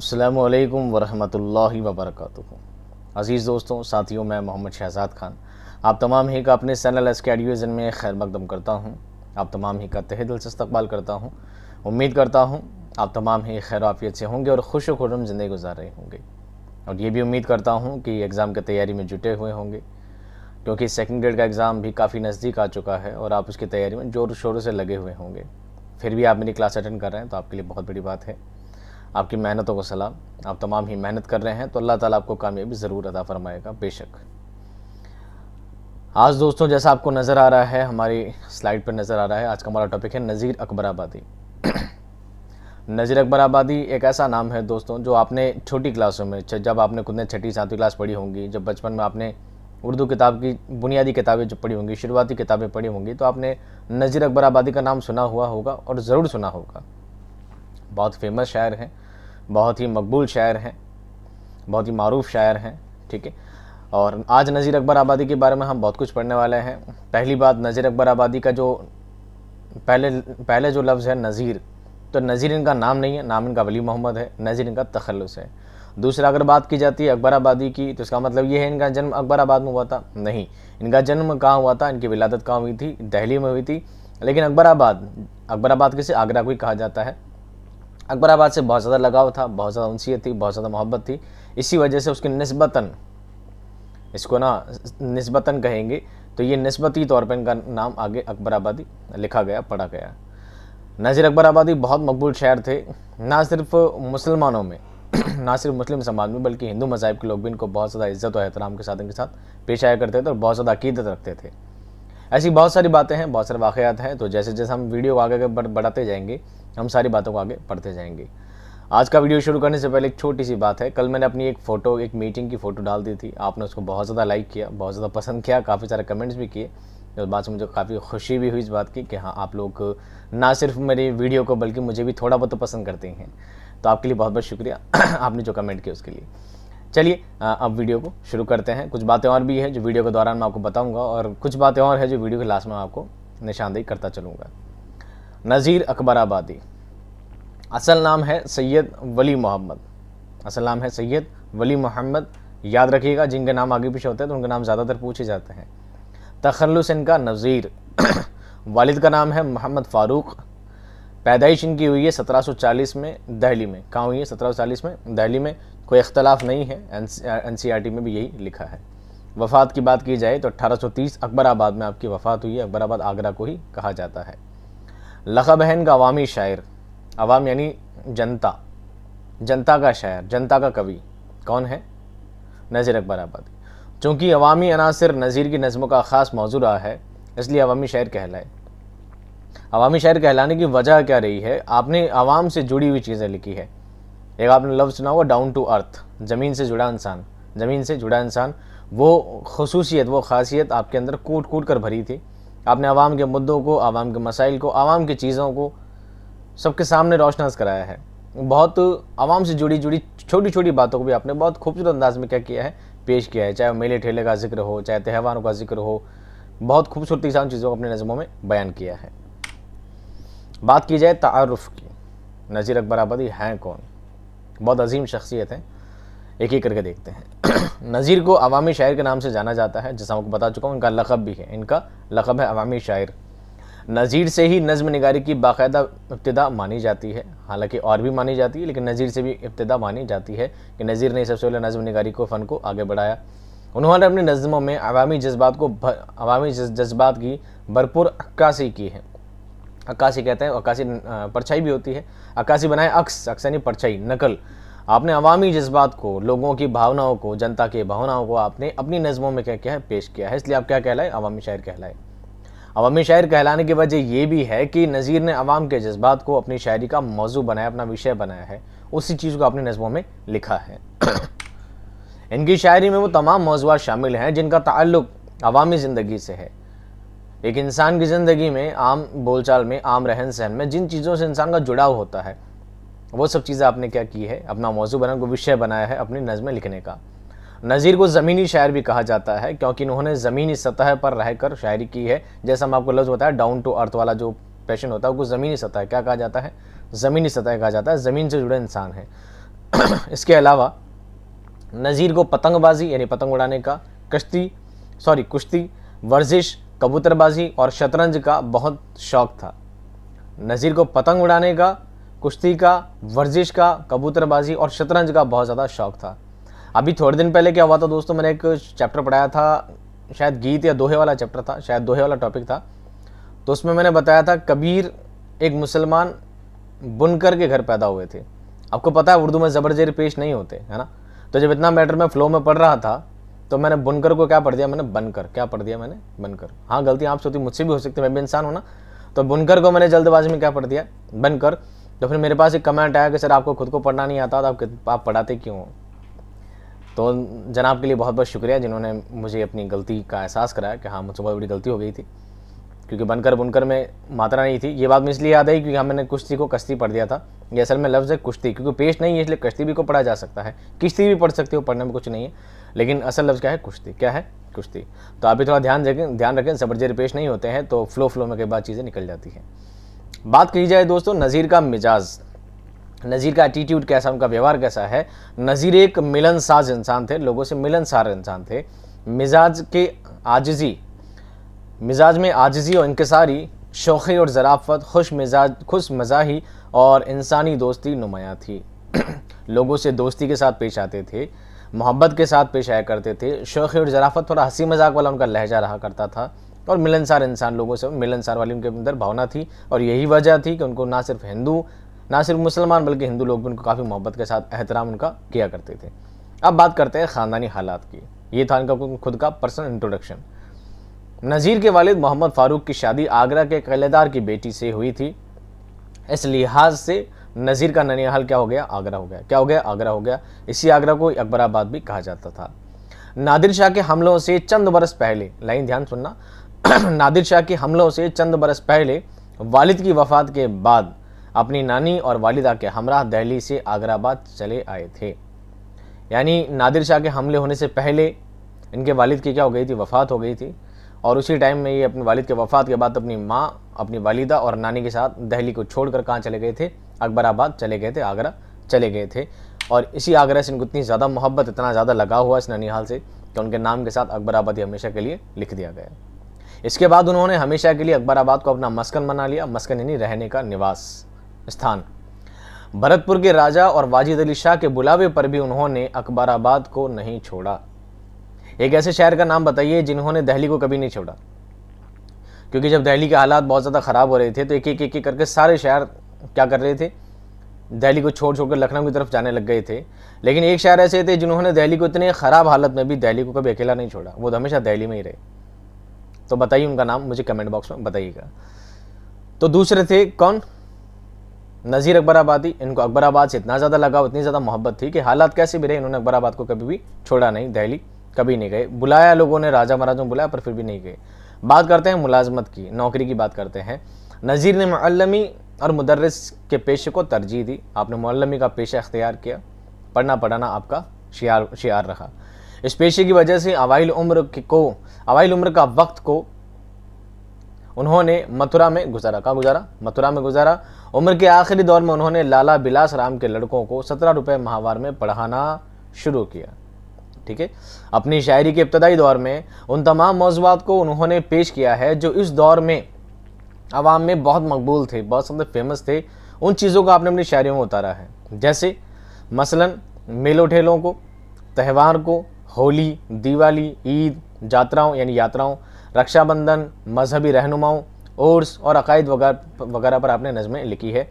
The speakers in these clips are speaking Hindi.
अल्लाम वरहमल वबरक अज़ीज़ दोस्तों साथियों मैं मोहम्मद शहजाद खान आप तमाम ही का अपने चैनल एस के एडविज़न में खैर मकदम करता हूँ आप तमाम ही का तहे दिल से इस्तबाल करता हूँ उम्मीद करता हूँ आप तमाम ही खैर आफियत से होंगे और खुश खुरम ज़िंदगी गुजार रहे होंगे और ये भी उम्मीद करता हूँ कि एग्ज़ाम की तैयारी में जुटे हुए होंगे क्योंकि सेकेंड ग्रेड का एग्ज़ाम भी काफ़ी नज़दीक आ चुका है और आप उसकी तैयारी में ज़ोर शोर से लगे हुए होंगे फिर भी आप मेरी क्लास अटेंड कर रहे हैं तो आपके लिए बहुत बड़ी बात है आपकी मेहनतों को सलाम आप तमाम ही मेहनत कर रहे हैं तो अल्लाह ताला आपको कामयाबी ज़रूर अदा फरमाएगा बेशक आज दोस्तों जैसा आपको नज़र आ रहा है हमारी स्लाइड पर नज़र आ रहा है आज का हमारा टॉपिक है नज़ीर अकबर आबादी नज़ीर अकबर आबादी एक ऐसा नाम है दोस्तों जो आपने छोटी क्लासों में जब आपने खुद ने छठी सातवीं क्लास पढ़ी होंगी जब बचपन में आपने उर्दू किताब की बुनियादी किताबें जो पढ़ी होंगी शुरुआती किताबें पढ़ी होंगी तो आपने नज़ीर अकबर आबादी का नाम सुना हुआ होगा और ज़रूर सुना होगा बहुत फेमस शायर हैं बहुत ही मकबूल शायर हैं बहुत ही मरूफ शायर हैं ठीक है और आज नज़ीर अकबर आबादी के बारे में हम बहुत कुछ पढ़ने वाले हैं पहली बात नज़ीर अकबर आबादी का जो पहले पहले जो लफ्ज़ है नज़ीर तो नज़ीर इनका नाम नहीं है नाम इनका वली मोहम्मद है नज़ीर इनका तखलस है दूसरा अगर बात की जाती है अकबर आबादी की तो इसका मतलब ये है इनका जन्म अकबर आबाद में हुआ था नहीं इनका जन्म कहाँ हुआ था इनकी विलादत कहाँ हुई थी दहली में हुई थी लेकिन अकबर आबाद अकबर आबाद किसे आगरा को ही कहा जाता है अकबराबाद से बहुत ज़्यादा लगाव था बहुत ज़्यादा उनसीयत थी बहुत ज़्यादा मोहब्बत थी इसी वजह से उसकी नस्बता इसको ना नस्बता कहेंगे तो ये नस्बती तौर पर इनका नाम आगे अकबर आबादी लिखा गया पढ़ा गया नाजिर अकबर आबादी बहुत मकबूल शहर थे ना सिर्फ मुसलमानों में ना सिर्फ मुस्लिम समाज में बल्कि हिंदू मज़ाहब के लोग भी इनको बहुत ज़्यादा इज्जत और एहतराम के साथ इनके साथ पेश आया करते थे और बहुत ज़्यादा अकीदत रखते थे ऐसी बहुत सारी बातें हैं बहुत सारे वाक़ात हैं तो जैसे जैसे हम वीडियो आगे बढ़ाते जाएंगे हम सारी बातों को आगे पढ़ते जाएंगे आज का वीडियो शुरू करने से पहले एक छोटी सी बात है कल मैंने अपनी एक फ़ोटो एक मीटिंग की फ़ोटो डाल दी थी आपने उसको बहुत ज़्यादा लाइक किया बहुत ज़्यादा पसंद किया काफ़ी सारे कमेंट्स भी किए उस बात से मुझे काफ़ी खुशी भी हुई इस बात की कि हाँ आप लोग ना सिर्फ मेरी वीडियो को बल्कि मुझे भी थोड़ा बहुत तो पसंद करते हैं तो आपके लिए बहुत बहुत शुक्रिया आपने जो कमेंट किया उसके लिए चलिए अब वीडियो को शुरू करते हैं कुछ बातें और भी हैं जो वीडियो के दौरान मैं आपको बताऊँगा और कुछ बातें और हैं जो वीडियो के लास्ट में आपको निशानदेही करता चलूँगा नज़ीर अकबर आबादी असल नाम है सैयद वली मोहम्मद असल नाम है सैयद वली मोहम्मद याद रखिएगा जिनके नाम आगे पीछे होते हैं तो उनके नाम ज़्यादातर पूछे जाते हैं तखलस इनका नज़ीर वालिद का नाम है मोहम्मद फ़ारूक पैदाइश इनकी हुई है 1740 में दहली में कहाँ हुई है 1740 में दहली में कोई अख्तलाफ नहीं है एन सी में भी यही लिखा है वफ़ात की बात की जाए तो 1830 अकबराबाद में आपकी वफ़ात हुई है अकबराबाद आगरा को ही कहा जाता है लखा बहन का अवामी शायर अवाम यानी जनता जनता का शायर जनता का कवि कौन है नज़ीर अकबर आबादी चूँकि अवामी अनासर नज़ीर की नज़मों का ख़ास मौजू रहा है इसलिए अवामी शायर कहलाए अवामी शायर कहलाने की वजह क्या रही है आपने आवाम से जुड़ी हुई चीज़ें लिखी है एक आपने लफ्ज़ सुना हुआ डाउन टू अर्थ ज़मीन से जुड़ा इंसान ज़मीन से जुड़ा इंसान वो खसूसियत वो खासियत आपके अंदर कूट कूट कर भरी थी आपने आवाम के मुद्दों को आवाम के मसाइल को आवाम की चीज़ों को सबके सामने रोशनास कराया है बहुत आवाम से जुड़ी जुड़ी छोटी छोटी बातों को भी आपने बहुत खूबसूरत अंदाज में क्या किया है पेश किया है चाहे मेले ठेले का जिक्र हो चाहे त्यौहारों का जिक्र हो बहुत खूबसूरती से उन चीज़ों को अपने नज़मों में बयान किया है बात की जाए तारफ़ की नज़ीर अकबर आबादी हैं कौन बहुत अजीम शख्सियत हैं एक एक करके देखते हैं नज़ीर को अवामी शायर के नाम से जाना जाता है जैसा आपको बता चुका हूँ इनका लकब भी है इनका लकब है अवामी शायर नज़ीर से ही नज़म नगारी की बाकायदा इब्तदा मानी जाती है हालांकि और भी मानी जाती है लेकिन नज़ीर से भी इब्तदा मानी जाती है कि नज़ीर ने सबसे पहले नज़म नगारी को फ़न को आगे बढ़ाया उन्होंने अपनी नज़मों में अवामी जज्बात को अवामी जज्बात की भरपूर अक्कासी की है अक्कासी कहते हैं अक्कासी परछाई भी होती है अक्कासी बनाए अक्स अक्स यानी परछाई नकल आपने अवामी जज्बात को लोगों की भावनाओं को जनता की भावनाओं को आपने अपनी नज़मों में क्या क्या है पेश किया है इसलिए आप क्या कहलाए अवामी शायर कहलाए अवामी शायर कहलाने की वजह यह भी है कि नज़ीर ने अवाम के जज्बात को अपनी शायरी का मौजू बनाया अपना विषय बनाया है उसी चीज़ को अपनी नज़मों में लिखा है इनकी शायरी में वो तमाम मौजूद शामिल हैं जिनका ताल्लुक अवामी ज़िंदगी से है एक इंसान की ज़िंदगी में आम बोलचाल में आम रहन सहन में जिन चीज़ों से इंसान का जुड़ाव होता है वो सब चीज़ें आपने क्या की है अपना मौजू बना को विषय बनाया है अपनी नज़में लिखने का नज़ीर को ज़मीनी शायर भी कहा जाता है क्योंकि उन्होंने ज़मीनी सतह पर रहकर शायरी की है जैसा हम आपको लफ्ज़ बताया डाउन टू अर्थ वाला जो पैशन होता है उसको ज़मीनी सतह क्या कहा जाता है ज़मीनी सतह कहा जाता है ज़मीन से जुड़े इंसान हैं इसके अलावा नज़ीर को पतंगबाजी यानी पतंग उड़ाने का कश्ती सॉरी कुश्ती वर्जिश कबूतरबाजी और शतरंज का बहुत शौक था नज़ीर को पतंग उड़ाने का कुश्ती का वर्जिश का कबूतरबाजी और शतरंज का बहुत ज़्यादा शौक था अभी थोड़े दिन पहले क्या हुआ था दोस्तों मैंने एक चैप्टर पढ़ाया था शायद गीत या दोहे वाला चैप्टर था शायद दोहे वाला टॉपिक था तो उसमें मैंने बताया था कबीर एक मुसलमान बुनकर के घर पैदा हुए थे आपको पता है उर्दू में जेर पेश नहीं होते है ना तो जब इतना मैटर में फ्लो में पढ़ रहा था तो मैंने बुनकर को क्या पढ़ दिया मैंने बनकर क्या पढ़ दिया मैंने बनकर हाँ गलती आपसे होती मुझसे भी हो सकती मैं भी इंसान हूँ ना तो बुनकर को मैंने जल्दबाजी में क्या पढ़ दिया बनकर तो फिर मेरे पास एक कमेंट आया कि सर आपको खुद को पढ़ना नहीं आता तो आप आप पढ़ाते क्यों तो जनाब के लिए बहुत बहुत शुक्रिया जिन्होंने मुझे अपनी गलती का एहसास कराया कि हाँ मुझसे बहुत बड़ी गलती हो गई थी क्योंकि बनकर बुनकर में मात्रा नहीं थी ये बात मुझे इसलिए याद आई क्योंकि हाँ, मैंने कुश्ती को कश्ती पढ़ दिया था ये असल में लफ्ज़ है कुश्ती क्योंकि पेश नहीं है इसलिए कश्ती भी को पढ़ा जा सकता है किश्ती भी पढ़ सकते हो पढ़ने में कुछ नहीं है लेकिन असल लफ्ज़ क्या है कुश्ती क्या है कुश्ती तो आप भी थोड़ा ध्यान रखें ध्यान रखें जबरजेर पेश नहीं होते हैं तो फ्लो फ्लो में कई बार चीज़ें निकल जाती हैं बात की जाए दोस्तों नज़ीर का मिजाज नज़ीर का एटीट्यूड कैसा उनका व्यवहार कैसा है नज़ीर एक मिलनसाज इंसान थे लोगों से मिलनसार इंसान थे मिजाज के आजजी मिजाज में आजजी और इंकसारी शौखी और ज़राफ़त खुश मिजाज खुश मजाही और इंसानी दोस्ती नुमाया थी लोगों से दोस्ती के साथ पेश आते थे मोहब्बत के साथ पेश आया करते थे शौखी और ज़राफ़त थोड़ा हंसी मजाक वाला उनका लहजा रहा करता था और मिलनसार इंसान लोगों से मिलनसार वाली उनके अंदर भावना थी और यही वजह थी कि उनको ना सिर्फ हिंदू ना सिर्फ मुसलमान बल्कि हिंदू लोग भी उनको काफ़ी मोहब्बत के साथ एहतराम उनका किया करते थे अब बात करते हैं ख़ानदानी हालात की ये था उनका खुद का पर्सनल इंट्रोडक्शन नज़ीर के वालिद मोहम्मद फ़ारूक की शादी आगरा के कलेदार की बेटी से हुई थी इस लिहाज से नज़ीर का ननिहाल क्या हो गया आगरा हो गया क्या हो गया आगरा हो गया इसी आगरा को अकबराबाद भी कहा जाता था नादिर शाह के हमलों से चंद बरस पहले लाइन ध्यान सुनना नादिर शाह के हमलों से चंद बरस पहले वालिद की वफात के बाद अपनी नानी और वालिदा के हमराह दिल्ली से आगराबाद चले आए थे यानी नादिर शाह के हमले होने से पहले इनके वालिद की क्या हो गई थी वफात हो गई थी और उसी टाइम में ये अपने वालिद के वफात के बाद अपनी माँ अपनी वालिदा और नानी के साथ दहली को छोड़कर कहाँ चले गए थे अकबराबाद चले गए थे आगरा चले गए थे और इसी आगरा से इनको इतनी ज़्यादा मोहब्बत इतना ज़्यादा लगा हुआ इस ननिहाल से कि उनके नाम के साथ अकबराबाद हमेशा के लिए लिख दिया गया इसके बाद उन्होंने हमेशा के लिए अकबराबाद को अपना मस्कन बना लिया मस्कन यानी रहने का निवास स्थान भरतपुर के राजा और वाजिद अली शाह के बुलावे पर भी उन्होंने अकबराबाद को नहीं छोड़ा एक ऐसे शहर का नाम बताइए जिन्होंने दहली को कभी नहीं छोड़ा क्योंकि जब दहली के हालात बहुत ज़्यादा ख़राब हो रहे थे तो एक एक एक एक करके सारे शहर क्या कर रहे थे दहली को छोड़ छोड़कर लखनऊ की तरफ जाने लग गए थे लेकिन एक शहर ऐसे थे जिन्होंने दहली को इतने ख़राब हालत में भी दहली को कभी अकेला नहीं छोड़ा वो तो हमेशा दहली में ही रहे तो बताइए उनका नाम मुझे कमेंट बॉक्स में बताइएगा तो दूसरे थे कौन नज़ीर अकबर आबादी इनको अकबराबाद से इतना ज़्यादा लगाव इतनी ज़्यादा मोहब्बत थी कि हालात कैसे भी रहे इन्होंने अकबराबाद को कभी भी छोड़ा नहीं दहली कभी नहीं गए बुलाया लोगों ने राजा महाराजों बुलाया पर फिर भी नहीं गए बात करते हैं मुलाजमत की नौकरी की बात करते हैं नज़ीर ने मल्लमी और मुदरस के पेशे को तरजीह दी आपने मल्लमी का पेशा अख्तियार किया पढ़ना पढ़ाना आपका शियार शियार रहा इस पेशे की वजह से अवाइल उम्र को अवाइल उम्र का वक्त को उन्होंने मथुरा में गुजारा का गुजारा मथुरा में गुजारा उम्र के आखिरी दौर में उन्होंने लाला बिलास राम के लड़कों को सत्रह रुपये माहवार में पढ़ाना शुरू किया ठीक है अपनी शायरी के इब्तदाई दौर में उन तमाम मौजूद को उन्होंने पेश किया है जो इस दौर में आवाम में बहुत मकबूल थे बहुत सब फेमस थे उन चीज़ों को आपने अपनी शायरी में उतारा है जैसे मसलन मेलों ठेलों को त्यौहार को होली दिवाली ईद यात्राओं यानी यात्राओं रक्षाबंधन मजहबी रहनुमाओं ओर्स और अकायद वगैरह पर आपने नज़में लिखी है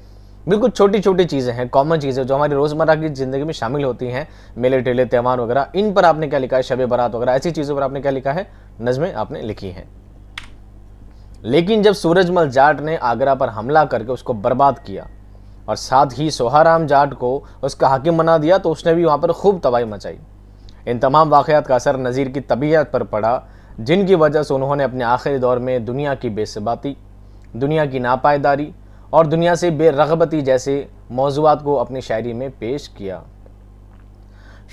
बिल्कुल छोटी छोटी चीज़ें हैं कॉमन चीज़ें जो हमारी रोज़मर्रा की ज़िंदगी में शामिल होती हैं मेले ठेले त्यौहार वगैरह इन पर आपने क्या लिखा है शब बारात वगैरह ऐसी चीज़ों पर आपने क्या लिखा है नज़में आपने लिखी हैं लेकिन जब सूरजमल जाट ने आगरा पर हमला करके उसको बर्बाद किया और साथ ही सोहाराम जाट को उसका हाकिम बना दिया तो उसने भी वहाँ पर खूब तबाही मचाई इन तमाम वाकयात का असर नज़ीर की तबीयत पर पड़ा जिनकी वजह से उन्होंने अपने आखिरी दौर में दुनिया की बेसबाती दुनिया की नापायदारी और दुनिया से बेरगबती जैसे मौजूद को अपनी शायरी में पेश किया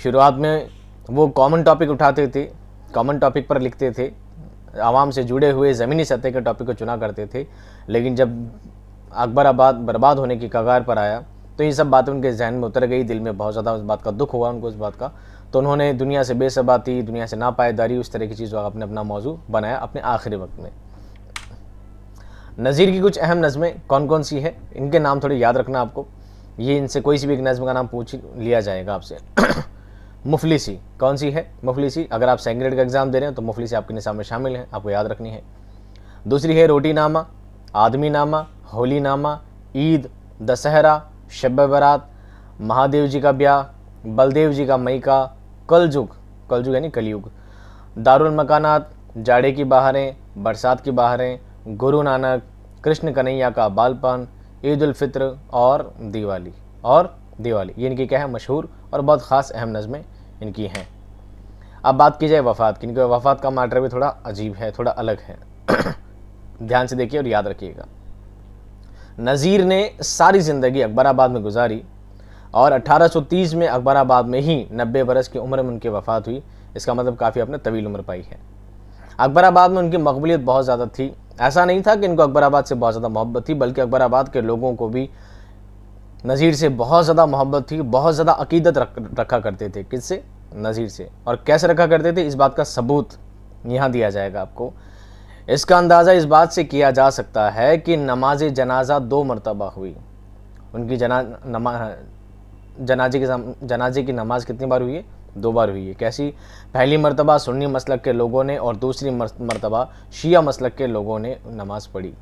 शुरुआत में वो कॉमन टॉपिक उठाते थे कॉमन टॉपिक पर लिखते थे आवाम से जुड़े हुए ज़मीनी सतह के टॉपिक को चुना करते थे लेकिन जब अकबर आबाद बर्बाद होने की कगार पर आया तो ये सब बातें उनके जहन में उतर गई दिल में बहुत ज़्यादा उस बात का दुख हुआ उनको उस बात का तो उन्होंने दुनिया से बेसबाती दुनिया से नापायदारी उस तरह की चीज़ों का अपने अपना मौजू बनाया अपने आखिरी वक्त में नज़ीर की कुछ अहम नज़में कौन कौन सी है इनके नाम थोड़े याद रखना आपको ये इनसे कोई सी भी एक नज़म का नाम पूछ लिया जाएगा आपसे मुफलिसी कौन सी है मुफलिसी अगर आप सेकेंड ग्रेड का एग्ज़ाम दे रहे हैं तो मुफलिसी आपके निशान में शामिल है आपको याद रखनी है दूसरी है रोटी नामा आदमी नामा होली नामा ईद दशहरा शब बरात महादेव जी का ब्याह बलदेव जी का मई का कलयुग कलयुग यानी कलयुग दारुल मकानात जाड़े की बहारें बरसात की बहारें गुरु नानक कृष्ण कन्हैया का बालपन ईद उल फित्र और दिवाली और दिवाली ये इनकी क्या है मशहूर और बहुत ख़ास अहम नज़में इनकी हैं अब बात की जाए वफ़ात की इनके वफ़ात का मैटर भी थोड़ा अजीब है थोड़ा अलग है ध्यान से देखिए और याद रखिएगा नज़ीर ने सारी ज़िंदगी अकबराबाद में गुजारी और 1830 में अकबराबाद में ही 90 बरस की उम्र में उनकी वफ़ात हुई इसका मतलब काफ़ी आपने तवील उम्र पाई है अकबराबाद में उनकी मकबूलियत बहुत ज़्यादा थी ऐसा नहीं था कि इनको अकबराबाद से बहुत ज़्यादा मोहब्बत थी बल्कि अकबराबाद के लोगों को भी नज़ीर से बहुत ज़्यादा मोहब्बत थी बहुत ज़्यादा अकीदत रख रखा करते थे किससे नज़ीर से और कैसे रखा करते थे इस बात का सबूत यहाँ दिया जाएगा आपको इसका अंदाज़ा इस बात से किया जा सकता है कि नमाज जनाजा दो मरतबा हुई उनकी जना नमा जनाजे की जनाजे की नमाज कितनी बार हुई है दो बार हुई है कैसी पहली मरतबा सुन्नी मसलक के लोगों ने और दूसरी मरतबा शिया मसलक के लोगों ने नमाज़ पढ़ी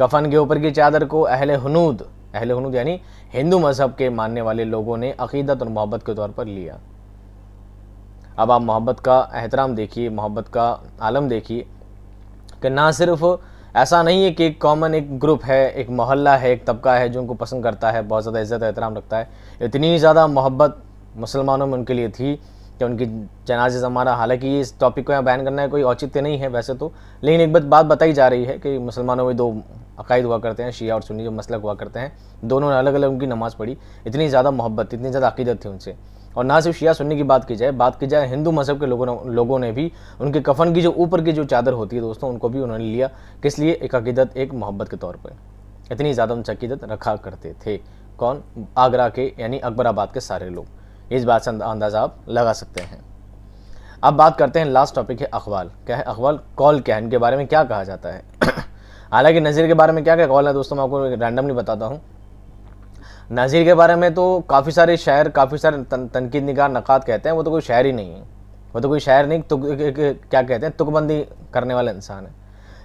कफन के ऊपर की चादर को अहले हनूद अहल हनूद यानी हिंदू मज़हब के मानने वाले लोगों ने अकीदत और मोहब्बत के तौर पर लिया अब आप मोहब्बत का एहतराम देखिए मोहब्बत का आलम देखिए कि ना सिर्फ़ ऐसा नहीं है कि एक कॉमन एक ग्रुप है एक मोहल्ला है एक तबका है जो उनको पसंद करता है बहुत ज़्यादा इज़्ज़त एहतराम रखता है इतनी ज़्यादा मोहब्बत मुसलमानों में उनके लिए थी कि उनकी जनाज ज़माना हालांकि इस टॉपिक को यहाँ बैन करना है कोई औचित्य नहीं है वैसे तो लेकिन एक बात बात बताई जा रही है कि मुसलमानों में दो अकायद हुआ करते हैं शिया और सुन्नी जो मसलक हुआ करते हैं दोनों ने अलग अलग उनकी नमाज़ पढ़ी इतनी ज़्यादा मोहब्बत इतनी ज़्यादा अकीदत थी उनसे और ना सिर्फ शिया सुन्नी की बात की जाए बात की जाए हिंदू मज़हब के लोगों ने लोगों ने भी उनके कफन की जो ऊपर की जो चादर होती है दोस्तों उनको भी उन्होंने लिया किस लिए एक अकीदत एक मोहब्बत के तौर पर इतनी ज़्यादा उनसे अकीदत रखा करते थे कौन आगरा के यानी अकबराबाद के सारे लोग इस बात से अंदाज़ा आप लगा सकते हैं अब बात करते हैं लास्ट टॉपिक है अखबाल क्या है अखबाल कॉल क्या है इनके बारे में क्या कहा जाता है हालांकि नज़ीर के बारे में क्या क्या कॉल है दोस्तों मैं आपको रैंडमली बताता हूँ नज़ीर के बारे में तो काफ़ी सारे शायर काफ़ी सारे तन, तनकीद निगार नक़ात कहते हैं वो तो कोई शायर ही नहीं है वो तो कोई शायर नहीं तुक, क्या कहते हैं तुकबंदी करने वाला इंसान है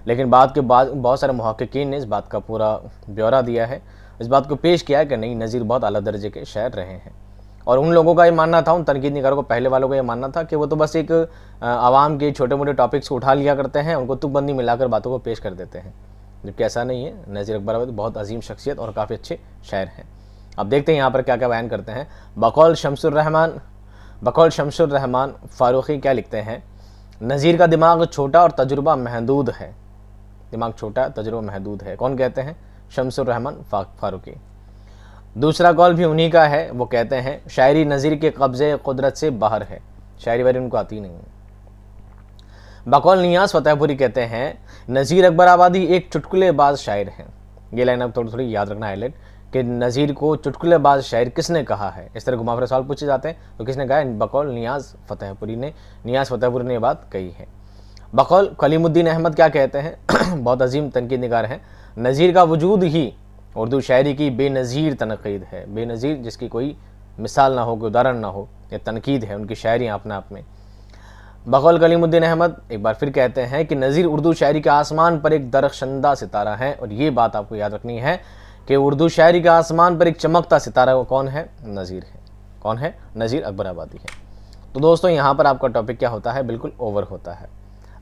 लेकिन बाद के बाद बहुत सारे महक्कीन ने इस बात का पूरा ब्यौरा दिया है इस बात को पेश किया है कि नहीं नज़ीर बहुत अली दर्जे के शायर रहे हैं और उन लोगों का ये मानना था उन तनकीद निगारों को पहले वालों का ये मानना था कि वो तो बस एक आवाम के छोटे मोटे टॉपिक्स को उठा लिया करते हैं उनको तुकबंदी मिलाकर बातों को पेश कर देते हैं जबकि ऐसा नहीं है नज़ीर अकबर बहुत अजीम शख्सियत और काफ़ी अच्छे शायर हैं अब देखते हैं यहाँ पर क्या क्या बयान करते हैं बकौल शमसुररहमान बकौल रहमान फ़ारूक़ी क्या लिखते हैं नज़ीर का दिमाग छोटा और तजुर्बा महदूद है दिमाग छोटा तजुर्बा महदूद है कौन कहते हैं रहमान फ़ारूक़ी दूसरा कॉल भी उन्हीं का है वो कहते हैं शायरी नज़ीर के कब्ज़े कुदरत से बाहर है शायरी वायरी उनको आती नहीं है बकौल नियाज फतेहपुरी कहते हैं नज़ीर अकबर आबादी एक चुटकुलेबाज शायर हैं ये लाइन आप थोड़ी थोड़ी याद रखना हाईलाइट कि नज़ीर को चुटकुलेबाज शायर किसने कहा है इस तरह घुमा सवाल पूछे जाते हैं तो किसने कहा है बकौल नियाज फतेहपुरी ने नियाज फतेहपुरी ने बात कही है बकौल कलीमुद्दीन अहमद क्या कहते हैं बहुत अजीम तनकीद नगार हैं नज़ीर का वजूद ही उर्दू शायरी की बेनज़ीर तनकीद है बेनज़ीर जिसकी कोई मिसाल ना हो कोई उदाहरण ना हो यह तनकीद है उनकी शायरी अपने आप में बकौल कलीमुद्दीन अहमद एक बार फिर कहते हैं कि नज़ीर उर्दू शायरी के आसमान पर एक दरख्शंदा सितारा है और ये बात आपको याद रखनी है कि उर्दू शायरी का आसमान पर एक चमकता सितारा कौन है नज़ीर है कौन है नज़ीर अकबर आबादी है तो दोस्तों यहाँ पर आपका टॉपिक क्या होता है बिल्कुल ओवर होता है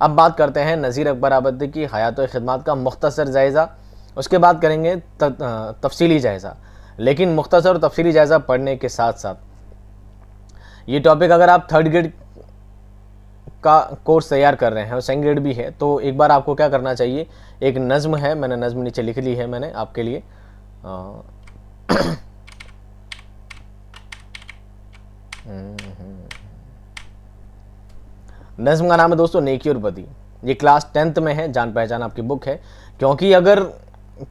अब बात करते हैं नज़ीर अकबर आबादी की हयात खदमात का मुख्तसर जायज़ा उसके बाद करेंगे तफसीली जायज़ा लेकिन मुख्तसर तफसीली जायज़ा पढ़ने के साथ साथ ये टॉपिक अगर आप थर्ड ग्रेड का कोर्स तैयार कर रहे हैं और सेकेंड ग्रेड भी है तो एक बार आपको क्या करना चाहिए एक नज़म है मैंने नज़म नीचे लिख ली है मैंने आपके लिए नज्म का नाम है दोस्तों नेकी और बदी ये क्लास टेंथ में है जान पहचान आपकी बुक है क्योंकि अगर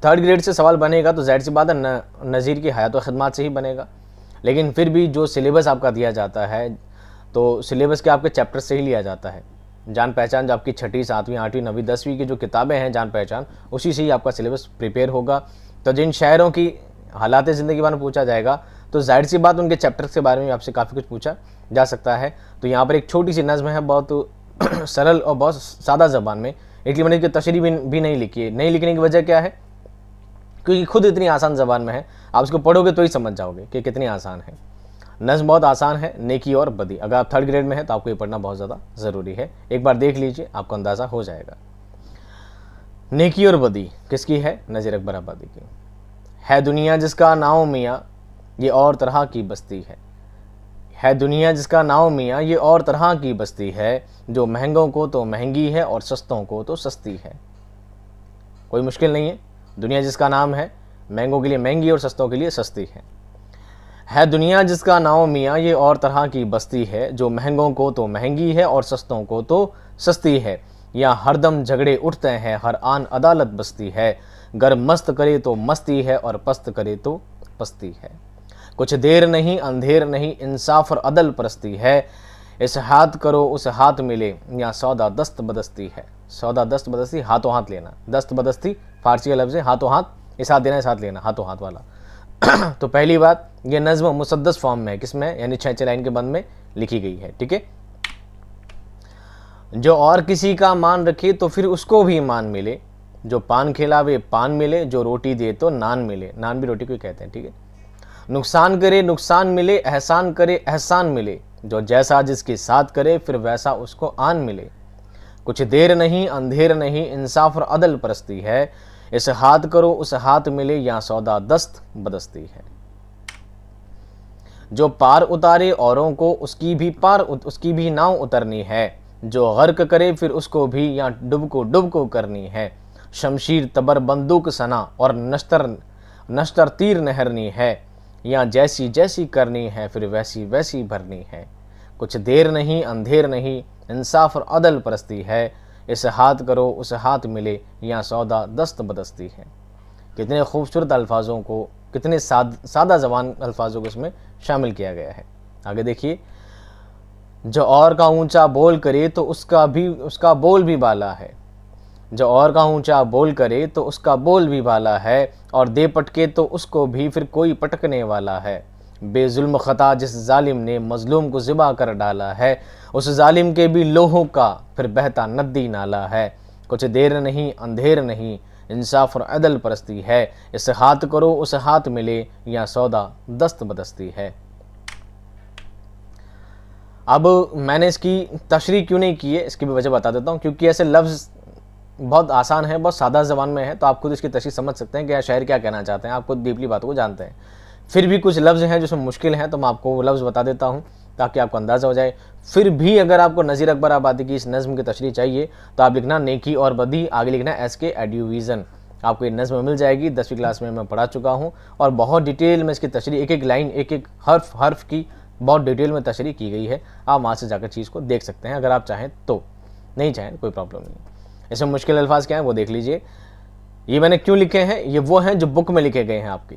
थर्ड ग्रेड से सवाल बनेगा तो जाहिर सी बात है न, नज़ीर की हयात खदमात से ही बनेगा लेकिन फिर भी जो सिलेबस आपका दिया जाता है तो सिलेबस के आपके चैप्टर से ही लिया जाता है जान पहचान जो आपकी छठी सातवीं आठवीं नवीं दसवीं की जो किताबें हैं जान पहचान उसी से ही आपका सिलेबस प्रिपेयर होगा तो जिन शहरों की हालात ज़िंदगी के बारे में पूछा जाएगा तो जाहिर सी बात उनके चैप्टर्स के बारे में आपसे काफ़ी कुछ पूछा जा सकता है तो यहाँ पर एक छोटी सी नज़म है बहुत सरल और बहुत सादा ज़बान में इसलिए मैंने की तशरी भी, भी नहीं लिखी है नहीं लिखने की वजह क्या है क्योंकि खुद इतनी आसान ज़बान में है आप इसको पढ़ोगे तो ही समझ जाओगे कि कितनी आसान है नज़म बहुत आसान है नेकी और बदी अगर आप थर्ड ग्रेड में हैं तो आपको ये पढ़ना बहुत ज़्यादा ज़रूरी है एक बार देख लीजिए आपको अंदाज़ा हो जाएगा नेकी और बदी किसकी है नज़र अकबर आबादी की है दुनिया जिसका नाव मियाँ ये और तरह की बस्ती है है दुनिया जिसका नाव मियाँ ये और तरह की बस्ती है जो महंगों को तो महंगी है और सस्तों को तो सस्ती है कोई मुश्किल नहीं है दुनिया जिसका नाम है महंगों के लिए महंगी और सस्तों के लिए सस्ती है है दुनिया जिसका नाव मियाँ ये और तरह की बस्ती है जो महंगों को तो महंगी है और सस्तों को तो सस्ती है यहाँ हरदम झगड़े उठते हैं हर आन अदालत बसती है गर मस्त करे तो मस्ती है और पस्त करे तो पस्ती है कुछ देर नहीं अंधेर नहीं इंसाफ और अदल परस्ती है इस हाथ करो उस हाथ मिले यहाँ सौदा दस्त बदस्ती है सौदा दस्त बदस्ती हाथों हाथ लेना दस्त बदस्ती फारसी लफ्ज़ है हाथों हाथ इस हाथ देना इस हाथ लेना हाथों हाथ वाला तो पहली बात ये नज्म मुसद्दस फॉर्म में है किसमें यानी छः छः लाइन के बंद में लिखी गई है ठीक है जो और किसी का मान रखे तो फिर उसको भी मान मिले जो पान खिलावे पान मिले जो रोटी दे तो नान मिले नान भी रोटी को कहते हैं ठीक है नुकसान करे नुकसान मिले एहसान करे एहसान मिले जो जैसा जिसके साथ करे फिर वैसा उसको आन मिले कुछ देर नहीं अंधेर नहीं इंसाफ और अदल परस्ती है इस हाथ करो उस हाथ मिले या सौदा दस्त बदस्ती है जो पार उतारे औरों को उसकी भी पार उसकी भी नाव उतरनी है जो गर्क करे फिर उसको भी या डुबको डुबको करनी है शमशीर तबर बंदूक सना और नश्तर नश्तर तीर नहरनी है या जैसी जैसी करनी है फिर वैसी वैसी भरनी है कुछ देर नहीं अंधेर नहीं इंसाफ और अदल परस्ती है इसे हाथ करो उसे हाथ मिले या सौदा दस्त बदस्ती है कितने खूबसूरत अल्फाजों को कितने साद सादा जबान अल्फाजों को इसमें शामिल किया गया है आगे देखिए जो और का ऊंचा बोल करे तो उसका भी उसका बोल भी बाला है जो और का ऊंचा बोल करे तो उसका बोल भी बाला है और दे पटके तो उसको भी फिर कोई पटकने वाला है बेजुल्म ख़ता जिस जालिम ने मज़लूम को ज़िबा कर डाला है उस जालिम के भी लोहों का फिर बहता नदी नाला है कुछ देर नहीं अंधेर नहीं इंसाफ और अदल परस्ती है इसे हाथ करो उस हाथ मिले या सौदा दस्त बदस्ती है अब मैंने इसकी तशरी क्यों नहीं की है इसकी भी वजह बता देता हूँ क्योंकि ऐसे लफ्ज़ बहुत आसान है बहुत सादा जबान में है तो आप खुद इसकी तशरी समझ सकते हैं कि यह शायर क्या कहना चाहते हैं आप खुद डीपली बातों को जानते हैं फिर भी कुछ लफ्ज़ हैं जिसमें मुश्किल हैं तो मैं आपको वो लफ्ज़ बता देता हूँ ताकि आपको अंदाज़ा हो जाए फिर भी अगर आपको नज़ीर अकबर आबादी की इस नज़म की तशरी चाहिए तो आप लिखना नेकी और बदी आगे लिखना एस के एड्यूविज़न आपको ये नज़म मिल जाएगी दसवीं क्लास में मैं पढ़ा चुका हूँ और बहुत डिटेल में इसकी तशरी एक एक लाइन एक एक हर्फ हर्फ की बहुत डिटेल में तशरी की गई है आप वहाँ से जाकर चीज़ को देख सकते हैं अगर आप चाहें तो नहीं चाहें कोई प्रॉब्लम नहीं इसमें मुश्किल अल्फाज क्या हैं वो देख लीजिए ये मैंने क्यों लिखे हैं ये वो हैं जो बुक में लिखे गए हैं आपकी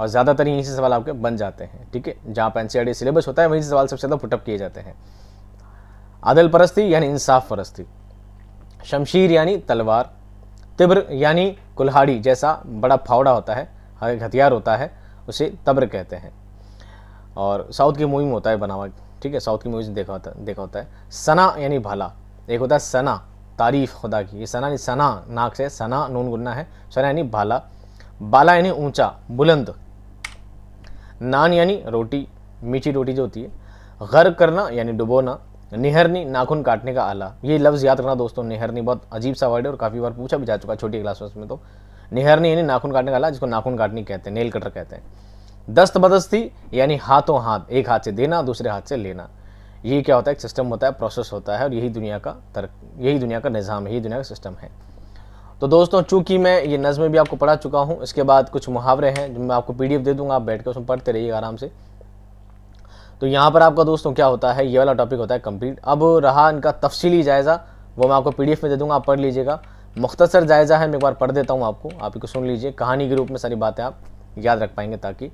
और ज़्यादातर यहीं से सवाल आपके बन जाते हैं ठीक है जहाँ पर एन सिलेबस होता है वहीं से सवाल सबसे ज़्यादा पुटअप किए जाते हैं अदल परस्ती यानी इंसाफ परस्ती शमशीर यानी तलवार तिब्र यानी कुल्हाड़ी जैसा बड़ा फावड़ा होता है हथियार होता है उसे तब्र कहते हैं और साउथ की मूवी में होता है बनावा ठीक है साउथ की मूवीज़ देखा होता है देखा होता है सना यानी भला एक होता है सना तारीफ़ खुदा की ये सना यानी सना नाक से सना नून गुन्ना है सना यानी भाला बाला यानी ऊंचा बुलंद नान यानी रोटी मीठी रोटी जो होती है गर्क करना यानी डुबोना निहरनी नाखून काटने का आला ये लफ्ज़ याद रखना दोस्तों निहरनी बहुत अजीब सा वर्ड है और काफ़ी बार पूछा भी जा चुका है छोटी क्लास में तो निहरनी यानी नाखून काटने का आला जिसको नाखून काटनी कहते हैं नेल कटर कहते हैं दस्त बदस्ती यानी हाथों हाथ एक हाथ से देना दूसरे हाथ से लेना यही क्या होता है एक सिस्टम होता है प्रोसेस होता है और यही दुनिया का तर्क यही दुनिया का निज़ाम है यही दुनिया का सिस्टम है तो दोस्तों चूंकि मैं ये नज़में भी आपको पढ़ा चुका हूँ इसके बाद कुछ मुहावरे हैं जो मैं आपको पीडीएफ दे दूंगा आप बैठ कर उसमें पढ़ते रहिए आराम से तो यहाँ पर आपका दोस्तों क्या होता है ये वाला टॉपिक होता है कंप्लीट अब रहा इनका तफसीली जायज़ा वो मैं आपको पीडीएफ में दे दूंगा आप पढ़ लीजिएगा मुख्तसर जायज़ा है मैं एक बार पढ़ देता हूँ आपको आप इसको सुन लीजिए कहानी के रूप में सारी बातें आप याद रख पाएंगे ताकि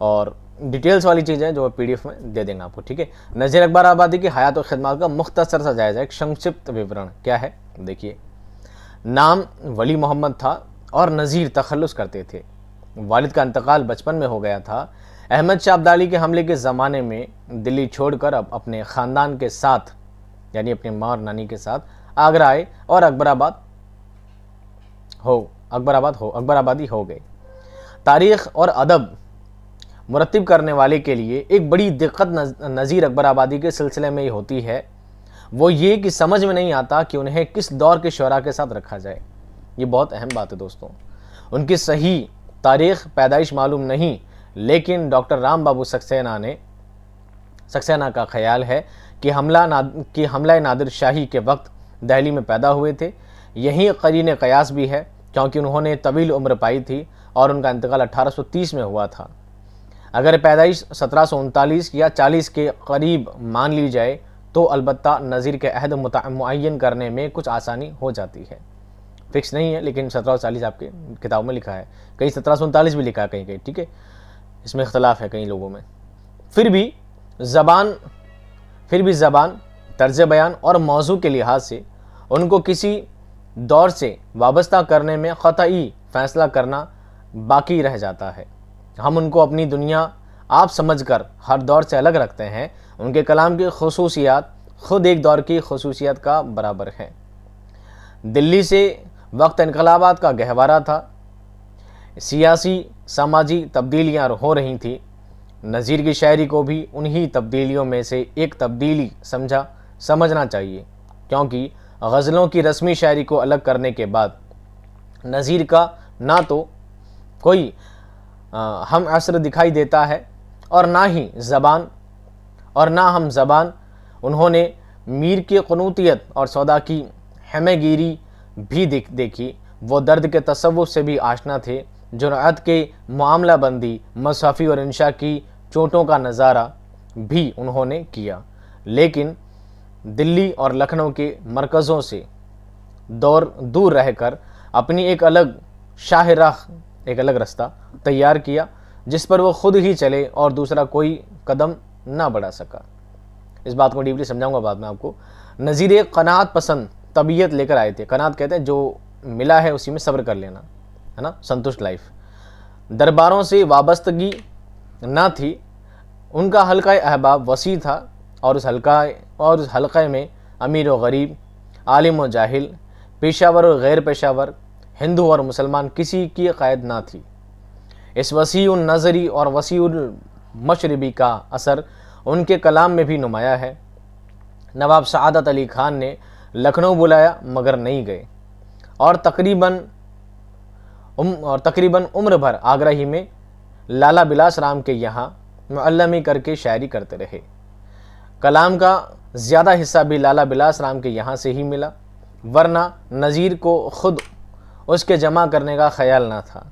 और डिटेल्स वाली चीज़ें जो पी डी में दे देंगे आपको ठीक है नज़ीर अकबर आबादी की हयात और खदमात का मुख्तसर सा जायजा एक संक्षिप्त विवरण क्या है देखिए नाम वली मोहम्मद था और नज़ीर तखलस करते थे वालिद का इंतकाल बचपन में हो गया था अहमद शाह अब्दाली के हमले के ज़माने में दिल्ली छोड़कर अब अपने ख़ानदान के साथ यानी अपनी माँ और नानी के साथ आगरा आए और अकबराबाद हो अकबराबाद हो अकबराबादी हो गए तारीख़ और अदब मुरतब करने वाले के लिए एक बड़ी दिक्कत नज़ीर अकबर आबादी के सिलसिले में ही होती है वो ये कि समझ में नहीं आता कि उन्हें किस दौर के शरा के साथ रखा जाए ये बहुत अहम बात है दोस्तों उनकी सही तारीख़ पैदाइश मालूम नहीं लेकिन डॉक्टर राम बाबू सक्सेना ने सक्सेना का ख्याल है कि हमला नाद कि हमला नादिर शाही के वक्त दहली में पैदा हुए थे यही करीन कयास भी है क्योंकि उन्होंने तवील उम्र पाई थी और उनका इंतकाल 1830 में हुआ था अगर पैदाइश सत्रह या 40 के करीब मान ली जाए तो अलबत् नज़ीर के अहद मुन करने में कुछ आसानी हो जाती है फिक्स नहीं है लेकिन सत्रह आपके किताब में लिखा है कहीं सत्रह भी लिखा है कहीं कहीं ठीक है इसमें इख्तलाफ है कई लोगों में फिर भी ज़बान फिर भी ज़बान तर्ज बयान और मौजू के लिहाज से उनको किसी दौर से वाबस्ता करने में ख़त फ़ैसला करना बाकी रह जाता है हम उनको अपनी दुनिया आप समझकर हर दौर से अलग रखते हैं उनके कलाम की खसूसियात ख़ुद एक दौर की खसूसियात का बराबर है दिल्ली से वक्त इनकलाबाद का गहवारा था सियासी समाजी तब्दीलियाँ हो रही थी नज़ीर की शायरी को भी उन्हीं तब्दीलियों में से एक तब्दीली समझा समझना चाहिए क्योंकि गज़लों की रस्मी शायरी को अलग करने के बाद नज़ीर का ना तो कोई आ, हम असर दिखाई देता है और ना ही ज़बान और ना हम ज़बान उन्होंने मीर की कनूतीत और सौदा की हमेगिरी भी देखी वो दर्द के तस्व से भी आशना थे जुरात के मामला बंदी मसाफ़ी और इंशा की चोटों का नज़ारा भी उन्होंने किया लेकिन दिल्ली और लखनऊ के मरकज़ों से दौर दूर रहकर अपनी एक अलग शाहराह एक अलग रास्ता तैयार किया जिस पर वो खुद ही चले और दूसरा कोई कदम ना बढ़ा सका इस बात को डीपली समझाऊंगा बाद में आपको नज़ीर कनात पसंद तबीयत लेकर आए थे कनात कहते हैं जो मिला है उसी में सब्र कर लेना है ना संतुष्ट लाइफ दरबारों से वाबस्तगी ना थी उनका हल्का अहबाब वसी था और उस हल्का और उस हल्के में अमीर व गरीब आलिम व जाहिल पेशावर और गैर पेशावर हिंदू और मुसलमान किसी की कैद ना थी इस वसी नज़री और वसी मशरबी का असर उनके कलाम में भी नुमाया है नवाब सआदत अली खान ने लखनऊ बुलाया मगर नहीं गए और तकरीबन उम, और तकरीबन उम्र भर आगरा ही में लाला बिलास राम के यहाँ मल्लमी करके शायरी करते रहे कलाम का ज़्यादा हिस्सा भी लाला बिलास राम के यहाँ से ही मिला वरना नज़ीर को खुद उसके जमा करने का ख्याल ना था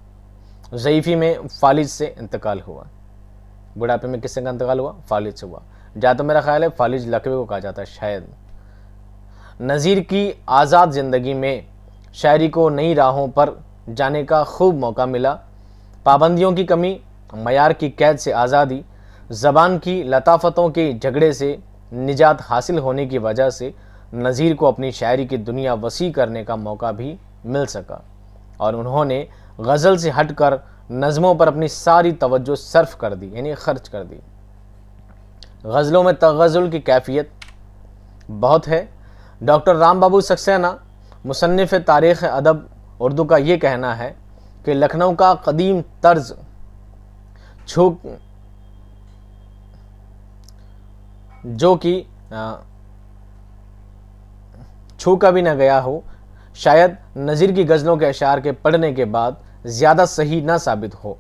ज़यीफ़ी में फालिज से इंतकाल हुआ बुढ़ापे में किससे का इंतकाल हुआ फालिज से हुआ जहाँ तो मेरा ख्याल है फालिज लकवे को कहा जाता है शायद नज़ीर की आज़ाद ज़िंदगी में शायरी को नई राहों पर जाने का खूब मौका मिला पाबंदियों की कमी मैार की कैद से आज़ादी ज़बान की लताफ़तों के झगड़े से निजात हासिल होने की वजह से नज़ीर को अपनी शायरी की दुनिया वसी करने का मौका भी मिल सका और उन्होंने गज़ल से हटकर नज़मों पर अपनी सारी तवज्जो सर्फ कर दी यानी खर्च कर दी गज़लों में तगज़ुल की कैफियत बहुत है डॉक्टर राम बाबू सक्सेना मुसनफ़ तारीख़ अदब उर्दू का ये कहना है कि लखनऊ का कदीम तर्ज छू जो कि छू का भी न गया हो शायद नज़ीर की गज़लों के अशार के पढ़ने के बाद ज़्यादा सही ना साबित हो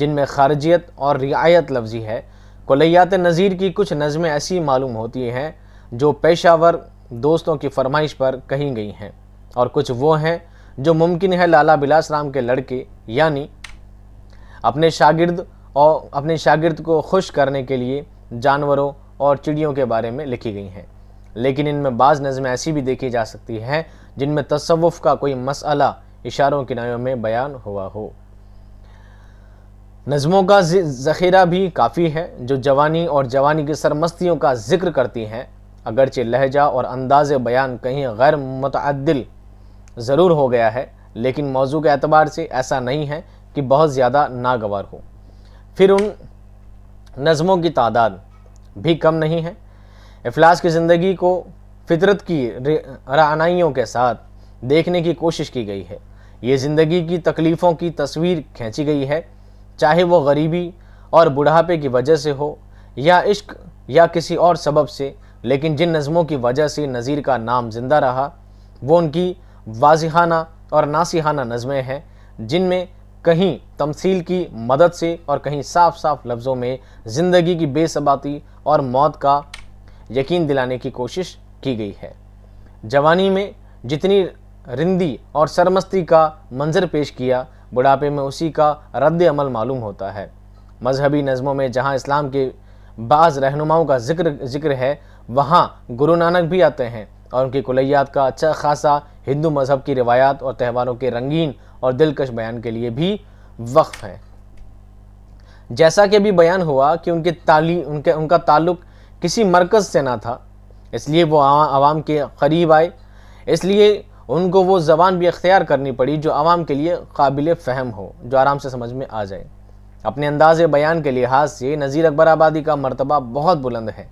जिनमें खारजियत और रियायत लफ्जी है कोलियात नज़ीर की कुछ नज़में ऐसी मालूम होती हैं जो पेशावर दोस्तों की फरमाइश पर कही गई हैं और कुछ वो हैं जो मुमकिन है लाला बिलास राम के लड़के यानी अपने शागिर्द और अपने शागिर्द को खुश करने के लिए जानवरों और चिड़ियों के बारे में लिखी गई हैं लेकिन इनमें बाज़ नज़में ऐसी भी देखी जा सकती हैं जिनमें तसवुफ़ का कोई मसला इशारों किनायों में बयान हुआ हो नज़मों का ज़ख़ीरा भी काफ़ी है जो जवानी और जवानी की सरमस्तियों का जिक्र करती हैं अगरचे लहजा और अंदाज़ बयान कहीं गैर मतदल ज़रूर हो गया है लेकिन मौजू के अतबार से ऐसा नहीं है कि बहुत ज़्यादा नागवार हो फिर उन नज़मों की तादाद भी कम नहीं है अफलास की ज़िंदगी को फितरत की रानाइयों के साथ देखने की कोशिश की गई है ये ज़िंदगी की तकलीफ़ों की तस्वीर खींची गई है चाहे वो गरीबी और बुढ़ापे की वजह से हो या इश्क या किसी और सबब से लेकिन जिन नज़मों की वजह से नज़ीर का नाम ज़िंदा रहा वो उनकी वाजहाना और नासिहाना नज़में हैं जिनमें कहीं तमसील की मदद से और कहीं साफ साफ लफ्ज़ों में ज़िंदगी की बेसबाती और मौत का यकीन दिलाने की कोशिश की गई है जवानी में जितनी रिंदी और सरमस्ती का मंजर पेश किया बुढ़ापे में उसी का रद्द अमल मालूम होता है मजहबी नज़मों में जहाँ इस्लाम के बाज़ रहनुमाओं का जिक्र जिक्र है वहाँ गुरु नानक भी आते हैं और उनकी कुलैयात का अच्छा खासा हिंदू मज़हब की रिवायात और त्यौहारों के रंगीन और दिलकश बयान के लिए भी वक्फ है जैसा कि अभी बयान हुआ कि उनके ताली उनके उनका ताल्लुक किसी मरकज़ से ना था इसलिए वो आवाम के करीब आए इसलिए उनको वो ज़बान भी अख्तियार करनी पड़ी जो आवाम के लिए काबिल फ़हम हो जो आराम से समझ में आ जाए अपने अंदाज बयान के लिहाज से नज़ीर अकबर आबादी का मरतबा बहुत बुलंद है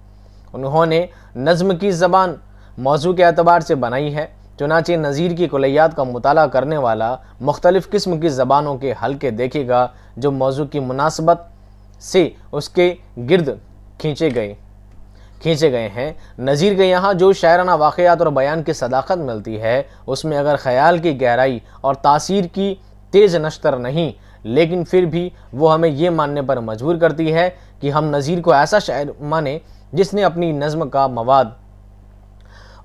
उन्होंने नज़म की ज़बान मौजू के अतबार से बनाई है चुनाचे नज़ीर की कलियात का मुताल करने वाला मुख्तलिफ़ किस्म की ज़बानों के हल्के देखेगा जो मौजू की मुनासबत से उसके गिरद खींचे गए खींचे गए हैं नज़ीर के यहाँ जो शायराना वाक़ात और बयान की सदाकत मिलती है उसमें अगर ख्याल की गहराई और तासीर की तेज़ नश्तर नहीं लेकिन फिर भी वो हमें ये मानने पर मजबूर करती है कि हम नज़ीर को ऐसा शायर माने जिसने अपनी नज़म का मवाद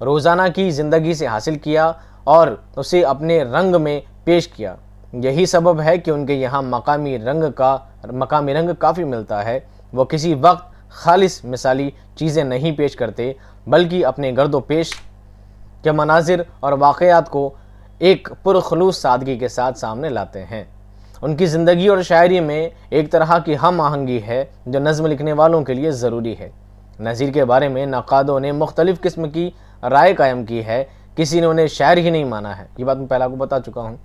रोज़ाना की ज़िंदगी से हासिल किया और उसे अपने रंग में पेश किया यही सबब है कि उनके यहाँ मकामी रंग का मकामी रंग काफ़ी मिलता है वो किसी वक्त खालिस मिसाली चीज़ें नहीं पेश करते बल्कि अपने गर्द पेश के मनाजिर और वाक़ात को एक पुरखलूस सादगी के साथ सामने लाते हैं उनकी ज़िंदगी और शायरी में एक तरह की हम आहंगी है जो नज़म लिखने वालों के लिए ज़रूरी है नज़ीर के बारे में नक़ादों ने मुख्तलिफ़ किस्म की राय कायम की है किसी ने उन्हें शायर ही नहीं माना है ये बात मैं पहला को बता चुका हूँ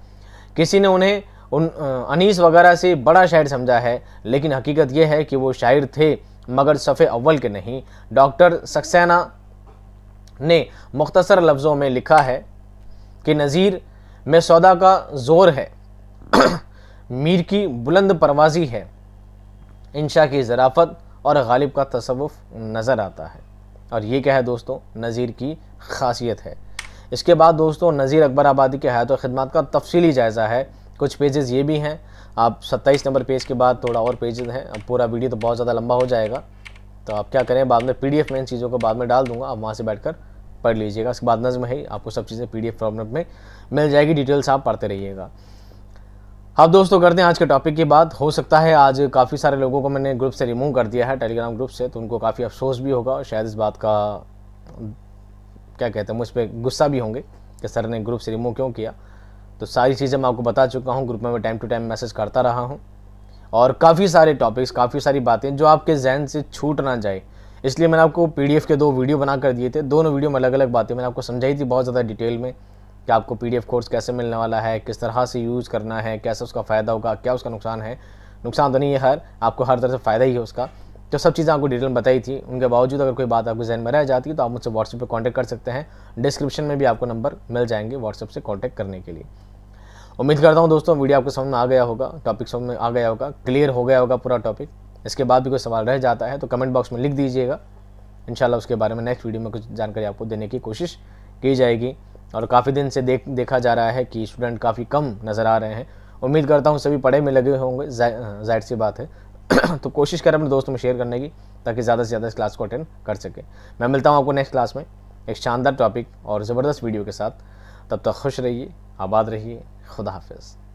किसी ने उन्हें उन अनीस वगैरह से बड़ा शायर समझा है लेकिन हकीकत यह है कि वो शायर थे मगर सफ़े अव्वल के नहीं डॉक्टर सक्सेना ने मुख्तसर लफ्ज़ों में लिखा है कि नज़ीर में सौदा का ज़ोर है मीर की बुलंद परवाजी है इंशा की ज़राफ़त और गालिब का तसवुफ़ नज़र आता है और ये क्या है दोस्तों नज़ीर की खासियत है इसके बाद दोस्तों नज़ीर अकबर आबादी के हयात खदमात का तफसीली जायज़ा है कुछ पेजेस ये भी हैं आप 27 नंबर पेज के बाद थोड़ा और पेजेस हैं अब पूरा वीडियो तो बहुत ज़्यादा लंबा हो जाएगा तो आप क्या करें बाद में पीडीएफ में इन चीज़ों को बाद में डाल दूंगा आप वहाँ से बैठकर पढ़ लीजिएगा उसके बाद नज़म है आपको सब चीज़ें पी डी फॉर्मेट में मिल जाएगी डिटेल्स आप पढ़ते रहिएगा अब दोस्तों करते हैं आज के टॉपिक की बात हो सकता है आज काफ़ी सारे लोगों को मैंने ग्रुप से रिमूव कर दिया है टेलीग्राम ग्रुप से तो उनको काफ़ी अफसोस भी होगा और शायद इस बात का क्या कहते हैं मुझ पर गुस्सा भी होंगे कि सर ने ग्रुप से रिमूव क्यों किया तो सारी चीज़ें मैं आपको बता चुका हूँ ग्रुप में मैं टाइम टू टाइम मैसेज करता रहा हूँ और काफ़ी सारे टॉपिक्स काफ़ी सारी बातें जो आपके जहन से छूट ना जाए इसलिए मैंने आपको पी के दो वीडियो बना कर दिए थे दोनों वीडियो में अलग अलग बातें मैंने आपको समझाई थी बहुत ज़्यादा डिटेल में कि आपको पी कोर्स कैसे मिलने वाला है किस तरह से यूज़ करना है कैसे उसका फ़ायदा होगा क्या उसका नुकसान है नुकसान तो नहीं है हर आपको हर तरह से फ़ायदा ही है उसका तो सब चीज़ें आपको डिटेल में बताई थी उनके बावजूद अगर कोई बात आपको जहन में रह जाती है तो आप मुझसे व्हाट्सएप पर कॉन्टैक्ट कर सकते हैं डिस्क्रिप्शन में भी आपको नंबर मिल जाएंगे व्हाट्सएप से कॉन्टैक्ट करने के लिए उम्मीद करता हूँ दोस्तों वीडियो आपको समझ में आ गया होगा टॉपिक समझ में आ गया होगा क्लियर हो गया होगा पूरा टॉपिक इसके बाद भी कोई सवाल रह जाता है तो कमेंट बॉक्स में लिख दीजिएगा इन उसके बारे में नेक्स्ट वीडियो में कुछ जानकारी आपको देने की कोशिश की जाएगी और काफ़ी दिन से देख देखा जा रहा है कि स्टूडेंट काफ़ी कम नज़र आ रहे हैं उम्मीद करता हूँ सभी पढ़े में लगे होंगे जाहिर सी बात है तो कोशिश करें अपने दोस्तों में शेयर करने की ताकि ज़्यादा से ज़्यादा इस क्लास को अटेंड कर सके मैं मिलता हूँ आपको नेक्स्ट क्लास में एक शानदार टॉपिक और ज़बरदस्त वीडियो के साथ तब तक खुश रहिए आबाद रहिए खुदा हाफिज़